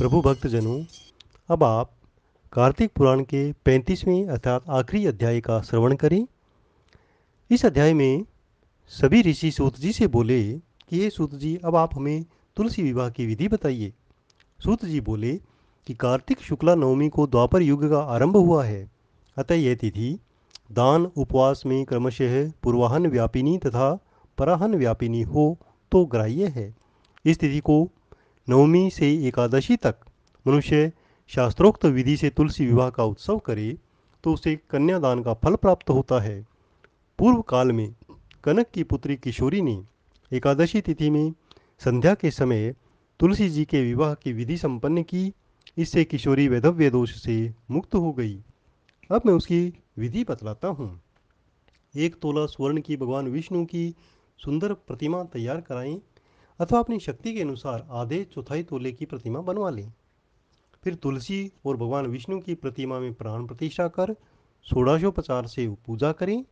प्रभु भक्तजनों अब आप कार्तिक पुराण के पैंतीसवें अर्थात आखिरी अध्याय का श्रवण करें इस अध्याय में सभी ऋषि सूत जी से बोले कि ये सूत जी अब आप हमें तुलसी विवाह की विधि बताइए सूत जी बोले कि कार्तिक शुक्ला नवमी को द्वापर युग का आरंभ हुआ है अतः यह तिथि दान उपवास में क्रमशः पूर्वाहन व्यापिनी तथा पराहन व्यापिनी हो तो ग्राह्य है इस तिथि को नवमी से एकादशी तक मनुष्य शास्त्रोक्त विधि से तुलसी विवाह का उत्सव करे तो उसे कन्यादान का फल प्राप्त होता है पूर्व काल में कनक की पुत्री किशोरी ने एकादशी तिथि में संध्या के समय तुलसी जी के विवाह की विधि संपन्न की इससे किशोरी वैधव्य दोष से मुक्त हो गई अब मैं उसकी विधि बतलाता हूँ एक तोला स्वर्ण की भगवान विष्णु की सुंदर प्रतिमा तैयार कराएं अथवा अपनी शक्ति के अनुसार आधे चौथाई तोले की प्रतिमा बनवा लें फिर तुलसी और भगवान विष्णु की प्रतिमा में प्राण प्रतिष्ठा कर सोलाशोपचार से पूजा करें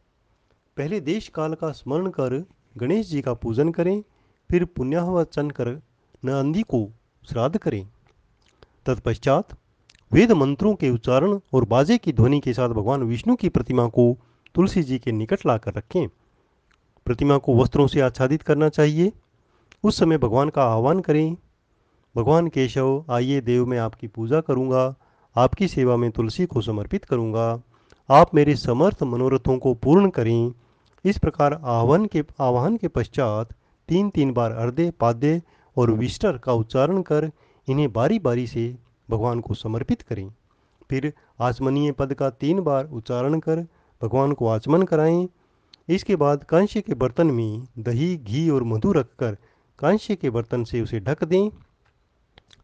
पहले देश काल का स्मरण कर गणेश जी का पूजन करें फिर पुण्याहवचन कर नंदी को श्राद्ध करें तत्पश्चात वेद मंत्रों के उच्चारण और बाजे की ध्वनि के साथ भगवान विष्णु की प्रतिमा को तुलसी जी के निकट लाकर रखें प्रतिमा को वस्त्रों से आच्छादित करना चाहिए उस समय भगवान का आह्वान करें भगवान केशव आइए देव मैं आपकी पूजा करूँगा आपकी सेवा में तुलसी को समर्पित करूँगा आप मेरे समर्थ मनोरथों को पूर्ण करें इस प्रकार आह्वान के आह्वान के पश्चात तीन तीन बार अर्धे पाद्य और विस्टर का उच्चारण कर इन्हें बारी बारी से भगवान को समर्पित करें फिर आचमनीय पद का तीन बार उच्चारण कर भगवान को आचमन कराएं इसके बाद कांस्य के बर्तन में दही घी और मधु रखकर कांश्य के बर्तन से उसे ढक दें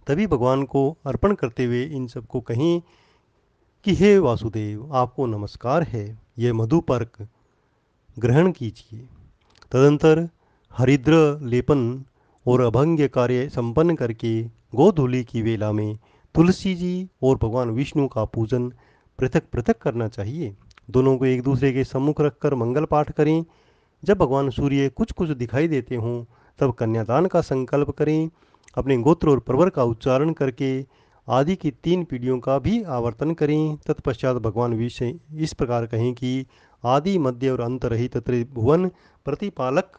तभी भगवान को अर्पण करते हुए इन सबको कहें कि हे वासुदेव आपको नमस्कार है यह मधुपर्क ग्रहण कीजिए तदंतर हरिद्र लेपन और अभंग्य कार्य संपन्न करके गोधूली की वेला में तुलसी जी और भगवान विष्णु का पूजन पृथक पृथक करना चाहिए दोनों को एक दूसरे के सम्मुख रखकर मंगल पाठ करें जब भगवान सूर्य कुछ कुछ दिखाई देते हों तब कन्यादान का संकल्प करें अपने गोत्र और प्रवर का उच्चारण करके आदि की तीन पीढ़ियों का भी आवर्तन करें तत्पश्चात भगवान विषय इस प्रकार कहें कि आदि मध्य और अंत रहित त्रिभुवन प्रतिपालक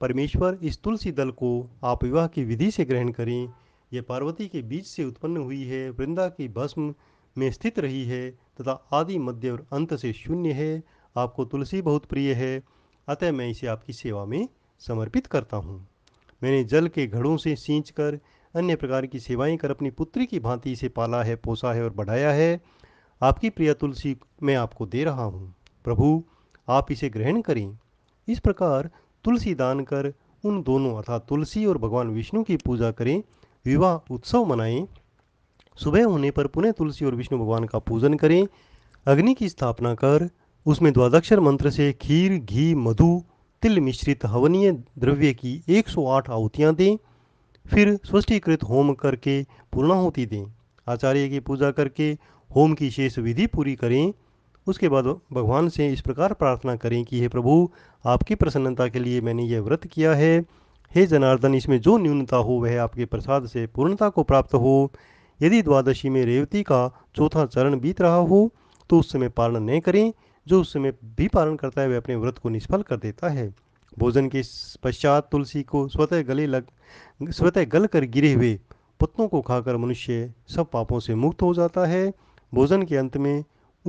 परमेश्वर इस तुलसी दल को आप विवाह की विधि से ग्रहण करें यह पार्वती के बीच से उत्पन्न हुई है वृंदा की भस्म में स्थित रही है तथा आदि मध्य और अंत से शून्य है आपको तुलसी बहुत प्रिय है अतः मैं इसे आपकी सेवा में समर्पित करता हूँ मैंने जल के घड़ों से सींच कर अन्य प्रकार की सेवाएं कर अपनी पुत्री की भांति इसे पाला है पोसा है और बढ़ाया है आपकी प्रिय तुलसी मैं आपको दे रहा हूँ प्रभु आप इसे ग्रहण करें इस प्रकार तुलसी दान कर उन दोनों अर्थात तुलसी और भगवान विष्णु की पूजा करें विवाह उत्सव मनाएं सुबह होने पर पुनः तुलसी और विष्णु भगवान का पूजन करें अग्नि की स्थापना कर उसमें द्वादक्षर मंत्र से खीर घी मधु तिल मिश्रित हवनीय द्रव्य की 108 आहुतियाँ दें फिर स्वस्थीकृत होम करके पूर्णाहुति दें आचार्य की पूजा करके होम की शेष विधि पूरी करें उसके बाद भगवान से इस प्रकार प्रार्थना करें कि हे प्रभु आपकी प्रसन्नता के लिए मैंने यह व्रत किया है हे जनार्दन इसमें जो न्यूनता हो वह आपके प्रसाद से पूर्णता को प्राप्त हो यदि द्वादशी में रेवती का चौथा चरण बीत रहा हो तो उस समय पालन न करें जो उस समय भी पालन करता है वह अपने व्रत को निष्फल कर देता है भोजन के पश्चात तुलसी को स्वतः गले लग स्वतः गल कर गिरे हुए पत्तों को खाकर मनुष्य सब पापों से मुक्त हो जाता है भोजन के अंत में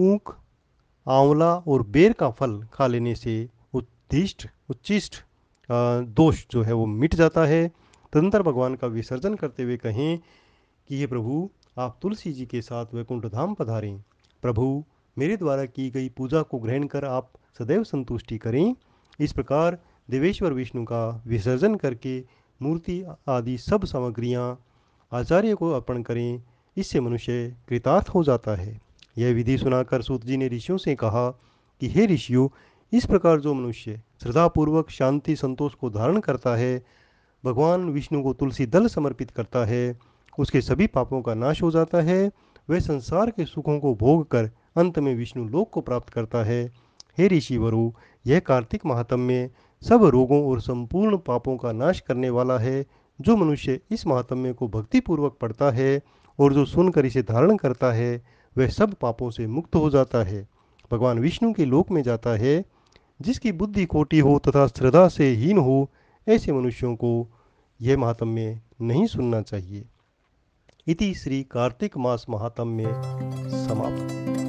ऊख आंवला और बेर का फल खा लेने से उत्तिष्ट उच्चिष्ट दोष जो है वो मिट जाता है तदंतर भगवान का विसर्जन करते हुए कहें कि हे प्रभु आप तुलसी जी के साथ वैकुंठ धाम पधारें प्रभु मेरे द्वारा की गई पूजा को ग्रहण कर आप सदैव संतुष्टि करें इस प्रकार देवेश्वर विष्णु का विसर्जन करके मूर्ति आदि सब सामग्रियाँ आचार्य को अर्पण करें इससे मनुष्य कृतार्थ हो जाता है यह विधि सुनाकर सूत जी ने ऋषियों से कहा कि हे ऋषियों इस प्रकार जो मनुष्य श्रद्धापूर्वक शांति संतोष को धारण करता है भगवान विष्णु को तुलसी दल समर्पित करता है उसके सभी पापों का नाश हो जाता है वह संसार के सुखों को भोग कर अंत में विष्णु लोक को प्राप्त करता है हे ऋषिवरु यह कार्तिक महात्म्य सब रोगों और संपूर्ण पापों का नाश करने वाला है जो मनुष्य इस महात्म्य को भक्तिपूर्वक पढ़ता है और जो सुनकर इसे धारण करता है वह सब पापों से मुक्त हो जाता है भगवान विष्णु के लोक में जाता है जिसकी बुद्धि खोटी हो तथा श्रद्धा से हीन हो ऐसे मनुष्यों को यह महात्म्य नहीं सुनना चाहिए इति श्री कार्तिक मास महात्म्य समाप्त